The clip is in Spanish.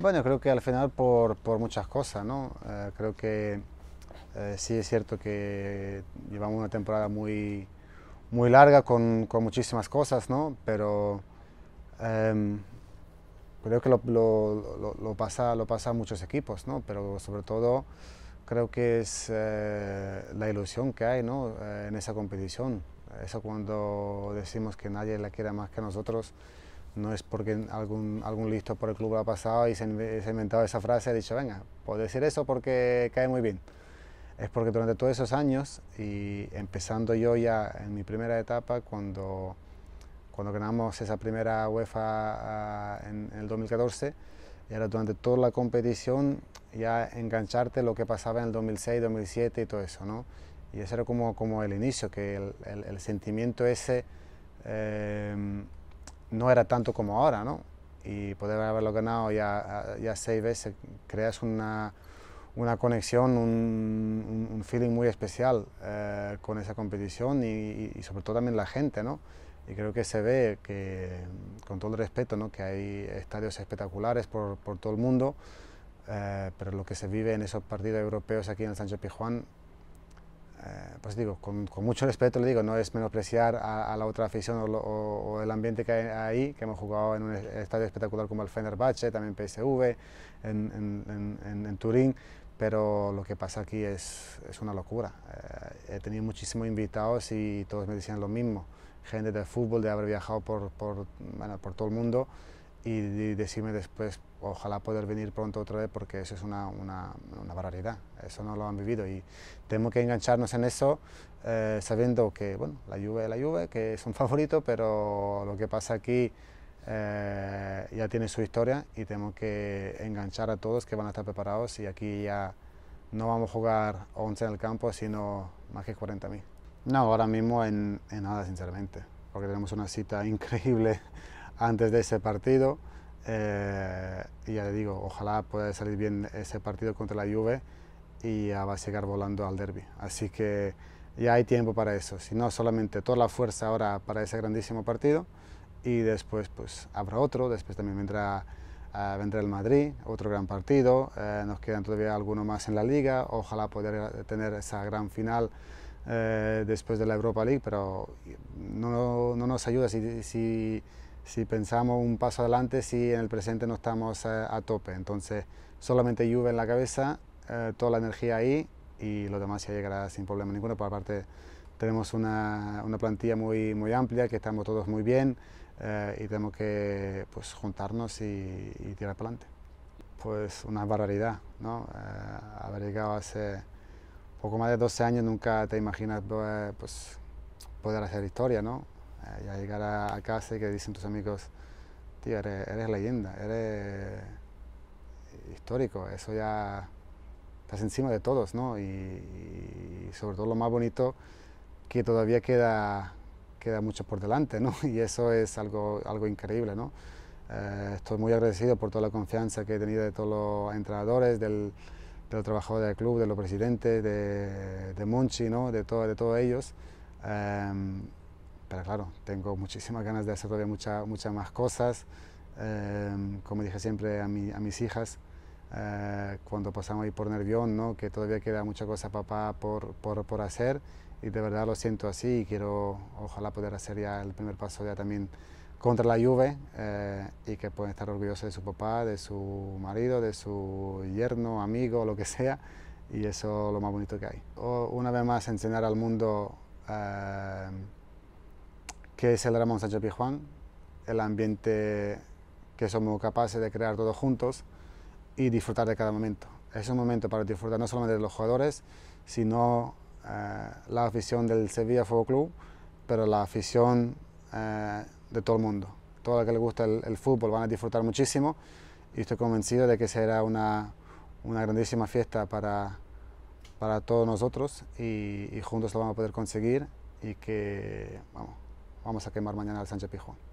Bueno, creo que al final por, por muchas cosas, ¿no? Eh, creo que eh, sí es cierto que llevamos una temporada muy, muy larga con, con muchísimas cosas, ¿no? Pero em, creo que lo, pasa, lo pasa muchos equipos, ¿no? Pero sobre todo creo que es eh, la ilusión que hay ¿no? en esa competición. Eso cuando decimos que nadie la quiere más que nosotros, no es porque algún, algún listo por el club lo ha pasado y se, ha inventado esa frase y ha dicho, venga, puedo decir eso porque cae muy bien. Es porque durante todos esos años, y empezando yo ya en mi primera etapa, cuando, cuando ganamos esa primera UEFA ah, en, el 2014, era durante toda la competición ya engancharte lo que pasaba en el 2006, 2007 y todo eso, ¿no? Y ese era como, como el inicio, que el, sentimiento ese eh, no era tanto como ahora, ¿no? Y poder haberlo ganado ya, ya seis veces, creas una, una conexión, un, feeling muy especial eh, con esa competición y, sobre todo también la gente, ¿no? Y creo que se ve que, con todo el respeto, ¿no? que hay estadios espectaculares por, todo el mundo, eh, pero lo que se vive en esos partidos europeos aquí en el Sancho Pijuán eh, pues digo, con, mucho respeto le digo, no es menospreciar a, la otra afición o, el ambiente que hay ahí, que hemos jugado en un estadio espectacular como el Fenerbahce, también PSV, en, en, Turín, pero lo que pasa aquí es, es una locura. Eh, he tenido muchísimos invitados y todos me decían lo mismo, gente del fútbol, de haber viajado por, por, bueno, por todo el mundo y, decirme después, ojalá poder venir pronto otra vez, porque eso es una, una, una barbaridad, eso no lo han vivido y tenemos que engancharnos en eso, eh, sabiendo que bueno, la lluvia es la lluvia, que es un favorito, pero lo que pasa aquí eh, ya tiene su historia y tenemos que enganchar a todos que van a estar preparados y aquí ya no vamos a jugar 11 en el campo, sino más que 40.000. No, ahora mismo en nada, sinceramente, porque tenemos una cita increíble antes de ese partido. Eh, y ya le digo, ojalá pueda salir bien ese partido contra la Juve y ya va a llegar volando al derby. Así que ya hay tiempo para eso, si no solamente toda la fuerza ahora para ese grandísimo partido y después pues habrá otro, después también vendrá, eh, vendrá el Madrid, otro gran partido, eh, nos quedan todavía algunos más en la liga, ojalá poder eh, tener esa gran final después de la Europa League, pero no, no nos ayuda si, si si pensamos un paso adelante, si en el presente no estamos eh, a, tope. Entonces, solamente lluvia en la cabeza, eh, toda la energía ahí y lo demás ya llegará sin problema ninguno. Por aparte, tenemos una, plantilla muy, muy amplia, que estamos todos muy bien eh, y tenemos que pues, juntarnos y, tirar para adelante. Pues una barbaridad, ¿no? haber llegado hace poco más de 12 años, nunca te imaginas pues, poder hacer historia, ¿no? ya llegar a, casa y que dicen tus amigos, tío, eres, leyenda, eres histórico, eso ya estás encima de todos, ¿no? Y, sobre todo lo más bonito, que todavía queda, queda mucho por delante, ¿no? Y eso es algo, algo increíble, ¿no? Eh, estoy muy agradecido por toda la confianza que he tenido de todos los entrenadores, del, de los del club, de los presidentes, de, de Monchi, ¿no? de, todo, de todos ellos. Em, pero claro, tengo muchísimas ganas de hacer todavía mucha, muchas más cosas. Em, como dije siempre a, a mis hijas, eh, cuando pasamos ahí por Nervión, ¿no? que todavía queda mucha cosa papá por, por, por, hacer y de verdad lo siento así y quiero ojalá poder hacer ya el primer paso ya también contra la lluvia... Eh, y que puedan estar orgullosos de su papá, de su marido, de su yerno, amigo, lo que sea y eso es lo más bonito que hay. una vez más enseñar al mundo eh, que es el Ramón Sánchez Pijuán, el ambiente que somos capaces de crear todos juntos y disfrutar de cada momento. Es un momento para disfrutar no solamente de los jugadores, sino eh, la afición del Sevilla Fútbol Club, pero la afición eh, de todo el mundo. Todo el que le gusta el, fútbol van a disfrutar muchísimo y estoy convencido de que será una, grandísima fiesta para, todos nosotros y, y juntos lo vamos a poder conseguir y que, vamos, vamos a quemar mañana al Sánchez Pijón.